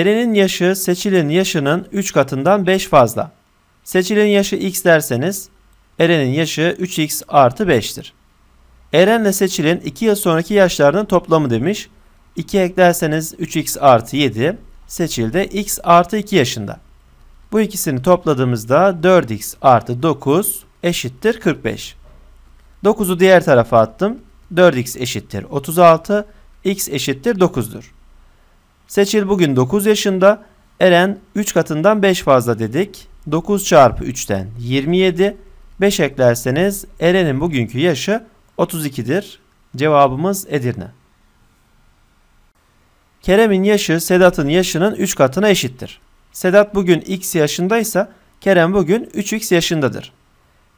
Erenin yaşı seçilin yaşının 3 katından 5 fazla. Seçilin yaşı x derseniz Eren'in yaşı 3x artı 5'tir. Eren Eren'le Seçil'in 2 yıl sonraki yaşlarının toplamı demiş. 2 eklerseniz 3x artı 7. Seçil de x artı 2 yaşında. Bu ikisini topladığımızda 4x artı 9 eşittir 45. 9'u diğer tarafa attım. 4x eşittir 36, x eşittir 9'dur. Seçil bugün 9 yaşında. Eren 3 katından 5 fazla dedik. 9 çarpı 3'ten 27. 5 eklerseniz Eren'in bugünkü yaşı 32'dir. Cevabımız Edirne. Kerem'in yaşı Sedat'ın yaşının 3 katına eşittir. Sedat bugün x yaşındaysa Kerem bugün 3x yaşındadır.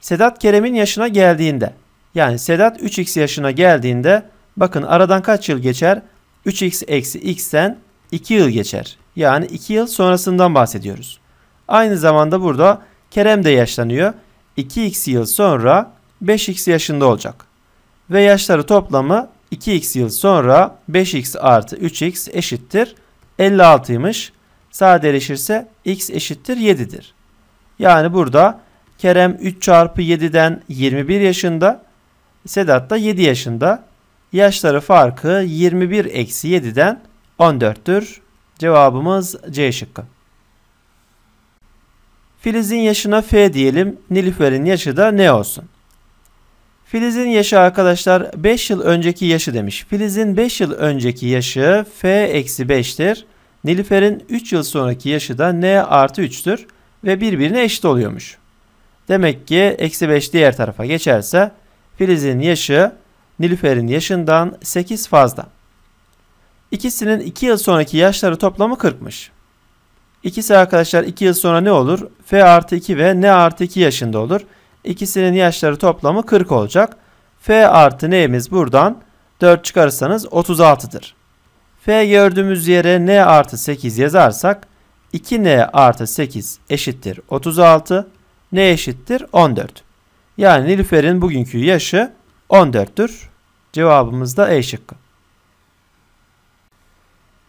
Sedat Kerem'in yaşına geldiğinde yani Sedat 3x yaşına geldiğinde bakın aradan kaç yıl geçer? 3x eksi x'ten 2 yıl geçer. Yani 2 yıl sonrasından bahsediyoruz. Aynı zamanda burada Kerem de yaşlanıyor. 2x yıl sonra 5x yaşında olacak. Ve yaşları toplamı 2x yıl sonra 5x artı 3x eşittir 56'ymış. Sadeleşirse x eşittir 7'dir. Yani burada Kerem 3 çarpı 7'den 21 yaşında. Sedat da 7 yaşında. Yaşları farkı 21 eksi 7'den 14'tür. Cevabımız C şıkkı. Filiz'in yaşına F diyelim. Nilüfer'in yaşı da ne olsun? Filiz'in yaşı arkadaşlar 5 yıl önceki yaşı demiş. Filiz'in 5 yıl önceki yaşı F-5'tir. eksi Nilüfer'in 3 yıl sonraki yaşı da N artı 3'tür ve birbirine eşit oluyormuş. Demek ki eksi 5 diğer tarafa geçerse Filiz'in yaşı Nilüfer'in yaşından 8 fazla. İkisinin 2 yıl sonraki yaşları toplamı 40'mış. İkisi arkadaşlar 2 yıl sonra ne olur? F artı 2 ve N artı 2 yaşında olur. İkisinin yaşları toplamı 40 olacak. F artı N'miz buradan 4 çıkarırsanız 36'dır. F gördüğümüz yere N artı 8 yazarsak 2N artı 8 eşittir 36. N eşittir 14. Yani Nilüfer'in bugünkü yaşı 14'tür. Cevabımız da E şıkkı.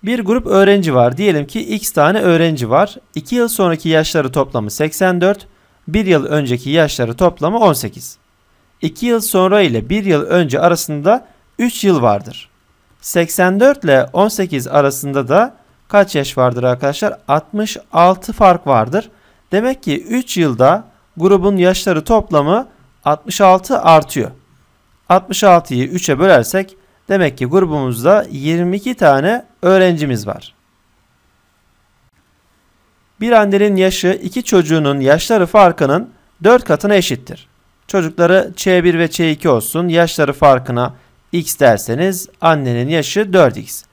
Bir grup öğrenci var. Diyelim ki x tane öğrenci var. 2 yıl sonraki yaşları toplamı 84, 1 yıl önceki yaşları toplamı 18. 2 yıl sonra ile 1 yıl önce arasında 3 yıl vardır. 84 ile 18 arasında da kaç yaş vardır arkadaşlar? 66 fark vardır. Demek ki 3 yılda grubun yaşları toplamı 66 artıyor. 66'yı 3'e bölersek Demek ki grubumuzda 22 tane öğrencimiz var. Bir annenin yaşı iki çocuğunun yaşları farkının 4 katına eşittir. Çocukları Ç1 ve Ç2 olsun. Yaşları farkına x derseniz annenin yaşı 4x.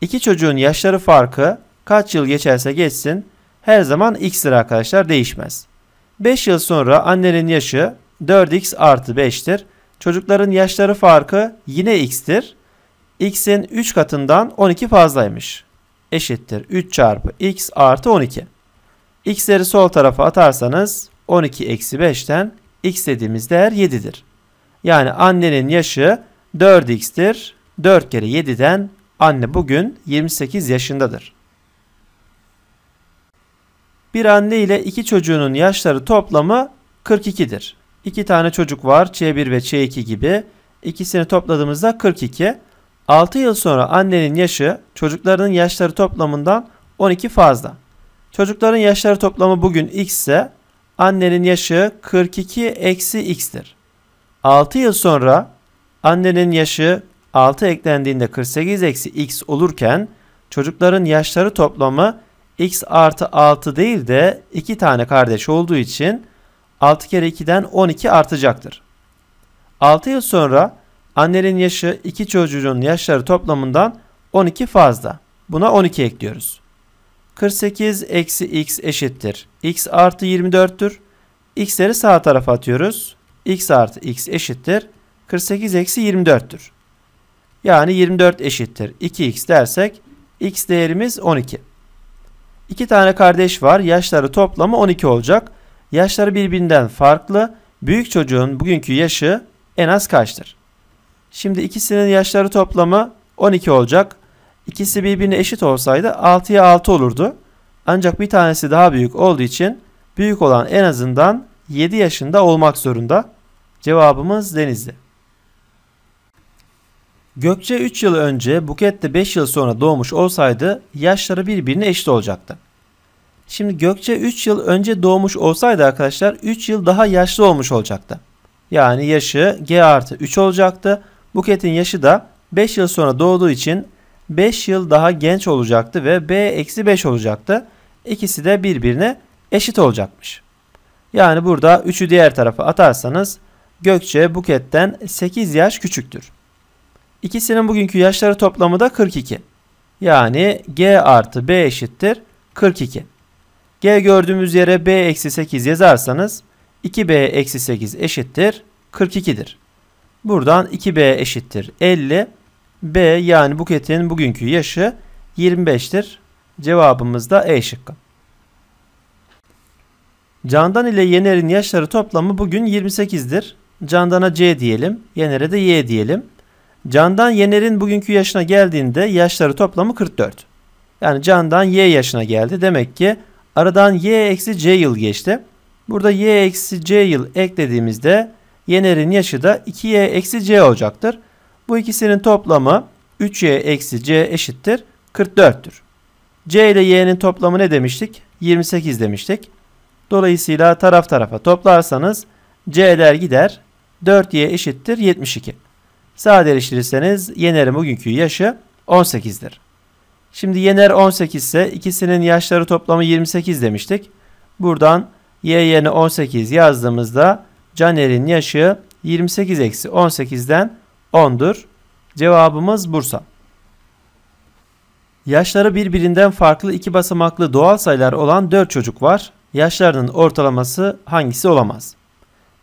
İki çocuğun yaşları farkı kaç yıl geçerse geçsin her zaman x'tir arkadaşlar değişmez. 5 yıl sonra annenin yaşı 4x artı 5'tir. Çocukların yaşları farkı yine x'tir. x'in 3 katından 12 fazlaymış. Eşittir 3 çarpı x artı 12. x'leri sol tarafa atarsanız 12 eksi 5'ten x dediğimiz değer 7'dir. Yani annenin yaşı 4x'tir. 4 kere 7'den anne bugün 28 yaşındadır. Bir anne ile iki çocuğunun yaşları toplamı 42'dir. 2 tane çocuk var C1 ve C2 gibi. İkisini topladığımızda 42. 6 yıl sonra annenin yaşı çocuklarının yaşları toplamından 12 fazla. Çocukların yaşları toplamı bugün x ise annenin yaşı 42 eksi x'tir. 6 yıl sonra annenin yaşı 6 eklendiğinde 48 eksi x olurken çocukların yaşları toplamı x artı 6 değil de 2 tane kardeş olduğu için 6 kere 2'den 12 artacaktır. 6 yıl sonra annenin yaşı iki çocuğun yaşları toplamından 12 fazla. Buna 12 ekliyoruz. 48 eksi x eşittir. x artı 24'tür. x'leri sağ tarafa atıyoruz. x artı x eşittir. 48 eksi 24'tür. Yani 24 eşittir. 2x dersek x değerimiz 12. İki tane kardeş var. Yaşları toplamı 12 olacak yaşları birbirinden farklı büyük çocuğun bugünkü yaşı en az kaçtır? Şimdi ikisinin yaşları toplamı 12 olacak. İkisi birbirine eşit olsaydı 6'ya 6 olurdu. Ancak bir tanesi daha büyük olduğu için büyük olan en azından 7 yaşında olmak zorunda. Cevabımız Denizli. Gökçe 3 yıl önce Buket de 5 yıl sonra doğmuş olsaydı yaşları birbirine eşit olacaktı. Şimdi Gökçe 3 yıl önce doğmuş olsaydı arkadaşlar 3 yıl daha yaşlı olmuş olacaktı. Yani yaşı G artı 3 olacaktı. Buket'in yaşı da 5 yıl sonra doğduğu için 5 yıl daha genç olacaktı ve B eksi 5 olacaktı. İkisi de birbirine eşit olacakmış. Yani burada 3'ü diğer tarafa atarsanız Gökçe Buket'ten 8 yaş küçüktür. İkisinin bugünkü yaşları toplamı da 42. Yani G artı B eşittir 42. G gördüğümüz yere B eksi 8 yazarsanız 2B eksi 8 eşittir 42'dir. Buradan 2B eşittir 50. B yani Buket'in bugünkü yaşı 25'tir. Cevabımız da E şıkkı. Candan ile Yener'in yaşları toplamı bugün 28'dir. Candan'a C diyelim, Yener'e de Y diyelim. Candan Yener'in bugünkü yaşına geldiğinde yaşları toplamı 44. Yani Candan Y yaşına geldi. Demek ki Aradan y eksi c yıl geçti. Burada y eksi c yıl eklediğimizde Yener'in yaşı da 2y eksi c olacaktır. Bu ikisinin toplamı 3y eksi c eşittir 44'tür. c ile y'nin toplamı ne demiştik? 28 demiştik. Dolayısıyla taraf tarafa toplarsanız c'ler gider 4y eşittir 72. Sadeleştirirseniz Yener'in bugünkü yaşı 18'dir. Şimdi Yener 18 ise ikisinin yaşları toplamı 28 demiştik. Buradan Y yerine 18 yazdığımızda Caner'in yaşı 28 eksi 18'den 10'dur. Cevabımız Bursa. Yaşları birbirinden farklı iki basamaklı doğal sayılar olan 4 çocuk var. Yaşlarının ortalaması hangisi olamaz?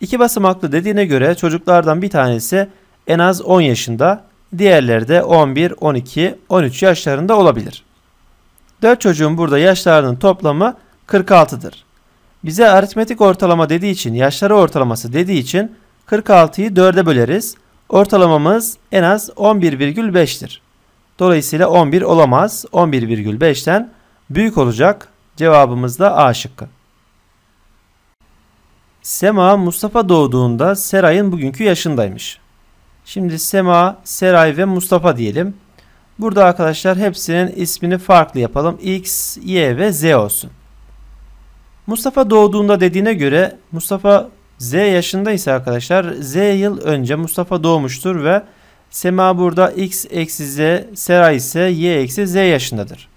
İki basamaklı dediğine göre çocuklardan bir tanesi en az 10 yaşında, Diğerleri de 11, 12, 13 yaşlarında olabilir. 4 çocuğun burada yaşlarının toplamı 46'dır. Bize aritmetik ortalama dediği için, yaşları ortalaması dediği için 46'yı 4'e böleriz. Ortalamamız en az 11,5'tir. Dolayısıyla 11 olamaz. 11,5'ten büyük olacak. Cevabımız da A şıkkı. Sema Mustafa doğduğunda Seray'ın bugünkü yaşındaymış. Şimdi Sema, Seray ve Mustafa diyelim. Burada arkadaşlar hepsinin ismini farklı yapalım. X, Y ve Z olsun. Mustafa doğduğunda dediğine göre Mustafa Z yaşındaysa arkadaşlar Z yıl önce Mustafa doğmuştur ve Sema burada X eksi Z, Seray ise Y eksi Z yaşındadır.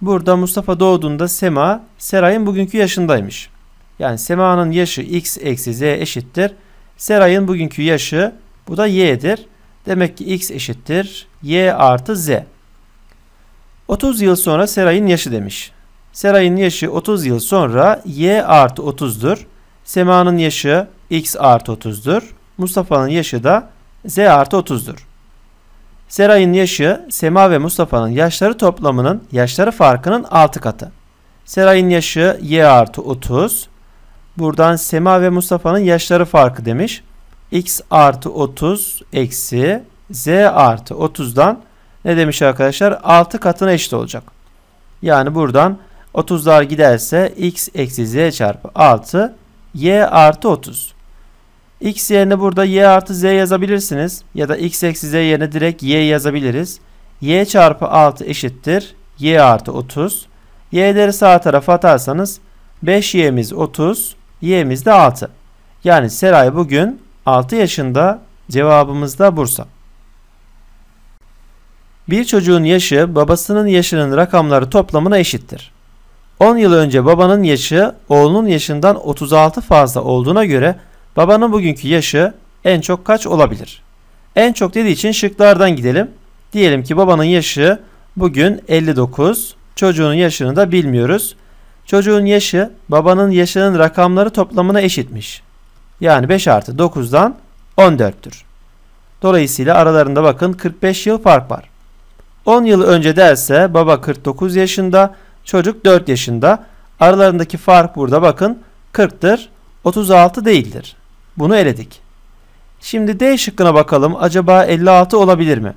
Burada Mustafa doğduğunda Sema Seray'ın bugünkü yaşındaymış. Yani Sema'nın yaşı X eksi Z eşittir. Seray'ın bugünkü yaşı bu da y'dir. Demek ki x eşittir y artı z. 30 yıl sonra Seray'ın yaşı demiş. Seray'ın yaşı 30 yıl sonra y artı 30'dur. Sema'nın yaşı x artı 30'dur. Mustafa'nın yaşı da z artı 30'dur. Seray'ın yaşı Sema ve Mustafa'nın yaşları toplamının yaşları farkının 6 katı. Seray'ın yaşı y artı 30. Buradan Sema ve Mustafa'nın yaşları farkı demiş x artı 30 eksi z artı 30'dan ne demiş arkadaşlar? 6 katına eşit olacak. Yani buradan 30'lar giderse x eksi z çarpı 6 y artı 30. x yerine burada y artı z yazabilirsiniz. Ya da x eksi z yerine direkt y yazabiliriz. y çarpı 6 eşittir. y artı 30. y'leri sağ tarafa atarsanız 5y'miz 30. y'miz de 6. Yani Seray bugün 6 yaşında cevabımız da Bursa. Bir çocuğun yaşı babasının yaşının rakamları toplamına eşittir. 10 yıl önce babanın yaşı oğlunun yaşından 36 fazla olduğuna göre babanın bugünkü yaşı en çok kaç olabilir? En çok dediği için şıklardan gidelim. Diyelim ki babanın yaşı bugün 59, çocuğun yaşını da bilmiyoruz. Çocuğun yaşı babanın yaşının rakamları toplamına eşitmiş. Yani 5 artı 9'dan 14'tür. Dolayısıyla aralarında bakın 45 yıl fark var. 10 yıl önce derse baba 49 yaşında, çocuk 4 yaşında. Aralarındaki fark burada bakın 40'tır, 36 değildir. Bunu eledik. Şimdi D şıkkına bakalım. Acaba 56 olabilir mi?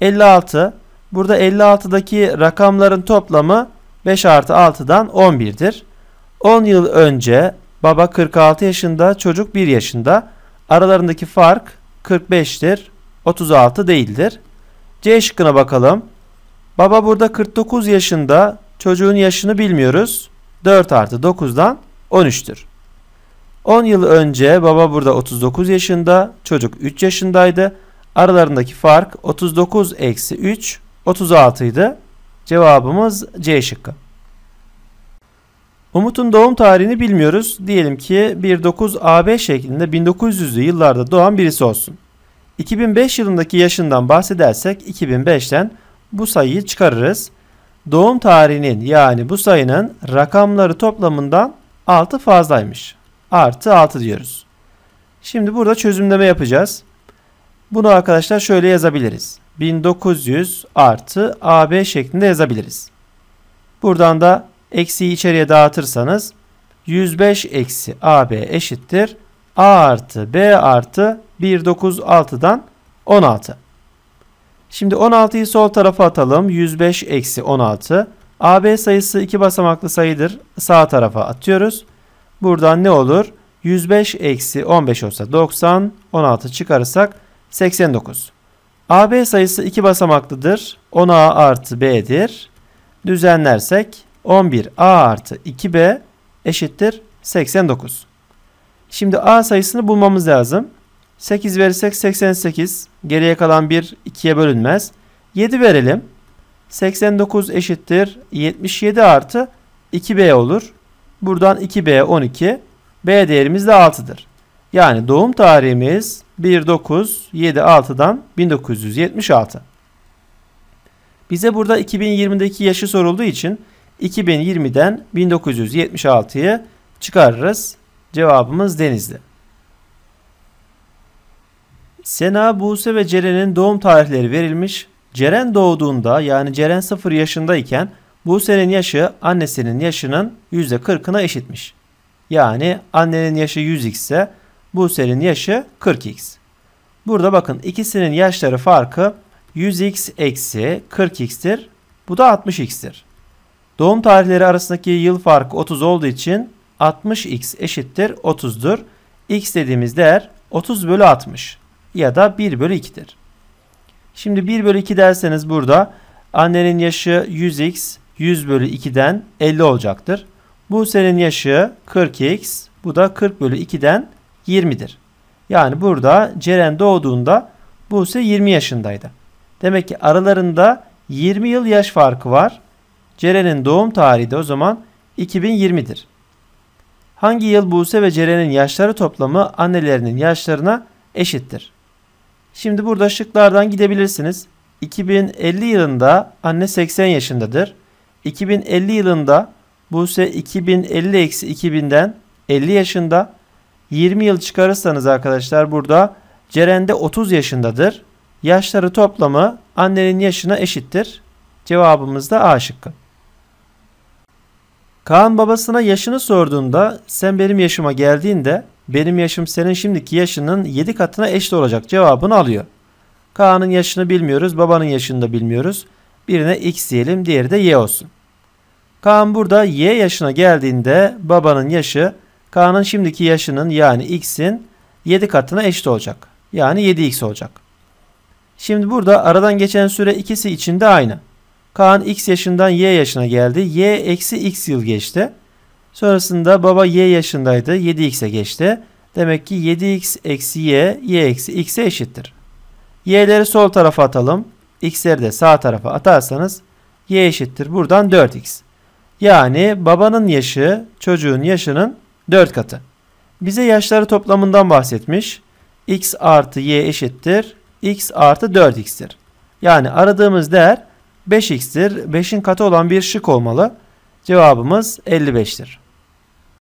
56. Burada 56'daki rakamların toplamı 5 artı 6'dan 11'dir. 10 yıl önce Baba 46 yaşında, çocuk 1 yaşında. Aralarındaki fark 45'tir. 36 değildir. C şıkkına bakalım. Baba burada 49 yaşında, çocuğun yaşını bilmiyoruz. 4 artı 9'dan 13'tür. 10 yıl önce baba burada 39 yaşında, çocuk 3 yaşındaydı. Aralarındaki fark 39 eksi 3, 36 idi. Cevabımız C şıkkı. Umut'un doğum tarihini bilmiyoruz. Diyelim ki 19 AB şeklinde 1900'lü yıllarda doğan birisi olsun. 2005 yılındaki yaşından bahsedersek 2005'ten bu sayıyı çıkarırız. Doğum tarihinin yani bu sayının rakamları toplamından 6 fazlaymış. Artı 6 diyoruz. Şimdi burada çözümleme yapacağız. Bunu arkadaşlar şöyle yazabiliriz. 1900 artı AB şeklinde yazabiliriz. Buradan da Eksiyi içeriye dağıtırsanız 105 eksi AB eşittir. A artı B artı 196'dan 16. Şimdi 16'yı sol tarafa atalım. 105 eksi 16. AB sayısı iki basamaklı sayıdır. Sağ tarafa atıyoruz. Buradan ne olur? 105 eksi 15 olsa 90. 16 çıkarırsak 89. AB sayısı iki basamaklıdır. 10A artı B'dir. Düzenlersek 11a artı 2b eşittir 89. Şimdi a sayısını bulmamız lazım. 8 verirsek 88. Geriye kalan 1 2'ye bölünmez. 7 verelim. 89 eşittir 77 artı 2b olur. Buradan 2b 12. b değerimiz de 6'dır. Yani doğum tarihimiz 1976'dan 1976. Bize burada 2020'deki yaşı sorulduğu için 2020'den 1976'yı çıkarırız. Cevabımız Denizli. Sena, Buse ve Ceren'in doğum tarihleri verilmiş. Ceren doğduğunda yani Ceren 0 yaşındayken Buse'nin yaşı annesinin yaşının %40'ına eşitmiş. Yani annenin yaşı 100x ise Buse'nin yaşı 40x. Burada bakın ikisinin yaşları farkı 100x eksi 40x'tir. Bu da 60x'tir. Doğum tarihleri arasındaki yıl farkı 30 olduğu için 60x eşittir 30'dur. x dediğimiz değer 30 bölü 60 ya da 1 bölü 2'dir. Şimdi 1 bölü 2 derseniz burada annenin yaşı 100x 100 bölü 2'den 50 olacaktır. Bu senin yaşı 40x bu da 40 bölü 2'den 20'dir. Yani burada Ceren doğduğunda Buse 20 yaşındaydı. Demek ki aralarında 20 yıl yaş farkı var. Ceren'in doğum tarihi de o zaman 2020'dir. Hangi yıl Buse ve Ceren'in yaşları toplamı annelerinin yaşlarına eşittir? Şimdi burada şıklardan gidebilirsiniz. 2050 yılında anne 80 yaşındadır. 2050 yılında Buse 2050-2000'den 50 yaşında. 20 yıl çıkarırsanız arkadaşlar burada Ceren de 30 yaşındadır. Yaşları toplamı annenin yaşına eşittir. Cevabımız da A şıkkı. Kaan babasına yaşını sorduğunda sen benim yaşıma geldiğinde benim yaşım senin şimdiki yaşının 7 katına eşit olacak cevabını alıyor. Kaan'ın yaşını bilmiyoruz, babanın yaşını da bilmiyoruz. Birine x diyelim, diğeri de y olsun. Kaan burada y yaşına geldiğinde babanın yaşı Kaan'ın şimdiki yaşının yani x'in 7 katına eşit olacak. Yani 7x olacak. Şimdi burada aradan geçen süre ikisi içinde aynı. Kaan x yaşından y yaşına geldi. Y eksi x yıl geçti. Sonrasında baba y yaşındaydı. 7x'e geçti. Demek ki 7x eksi y, y eksi x'e eşittir. Y'leri sol tarafa atalım. X'leri de sağ tarafa atarsanız y eşittir. Buradan 4x. Yani babanın yaşı çocuğun yaşının 4 katı. Bize yaşları toplamından bahsetmiş. x artı y eşittir. x artı 4x'tir. Yani aradığımız değer 5x'tir. 5'in katı olan bir şık olmalı. Cevabımız 55'tir.